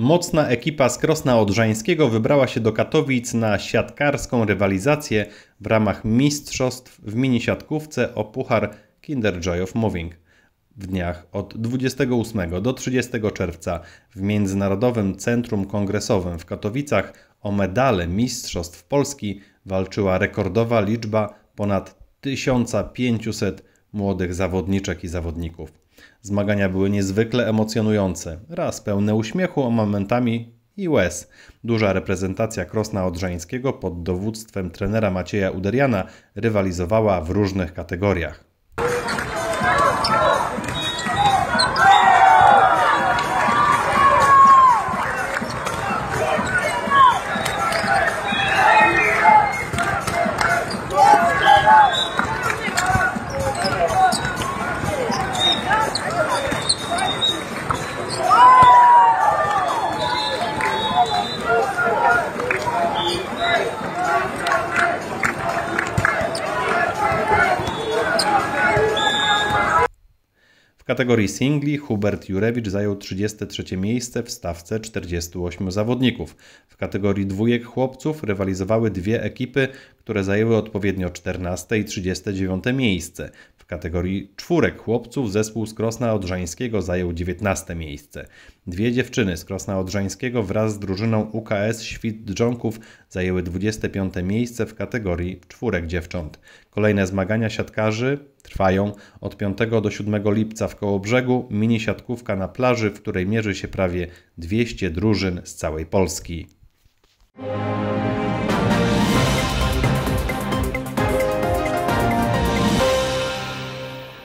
Mocna ekipa z Krosna Odrzańskiego wybrała się do Katowic na siatkarską rywalizację w ramach mistrzostw w siatkówce o puchar Kinder Joy of Moving w dniach od 28 do 30 czerwca w Międzynarodowym Centrum Kongresowym w Katowicach o medale Mistrzostw Polski walczyła rekordowa liczba ponad 1500 młodych zawodniczek i zawodników. Zmagania były niezwykle emocjonujące, raz pełne uśmiechu, a momentami i łez. Duża reprezentacja Krosna Odrzańskiego pod dowództwem trenera Macieja Uderiana rywalizowała w różnych kategoriach. kategorii singli Hubert Jurewicz zajął 33 miejsce w stawce 48 zawodników. W kategorii dwójek chłopców rywalizowały dwie ekipy, które zajęły odpowiednio 14 i 39 miejsce. W kategorii czwórek chłopców zespół z Krosna Odrzańskiego zajął 19 miejsce. Dwie dziewczyny z Krosna Odrzańskiego wraz z drużyną UKS Świt Dżonków zajęły 25 miejsce w kategorii czwórek dziewcząt. Kolejne zmagania siatkarzy trwają od 5 do 7 lipca w Kołobrzegu mini siatkówka na plaży, w której mierzy się prawie 200 drużyn z całej Polski.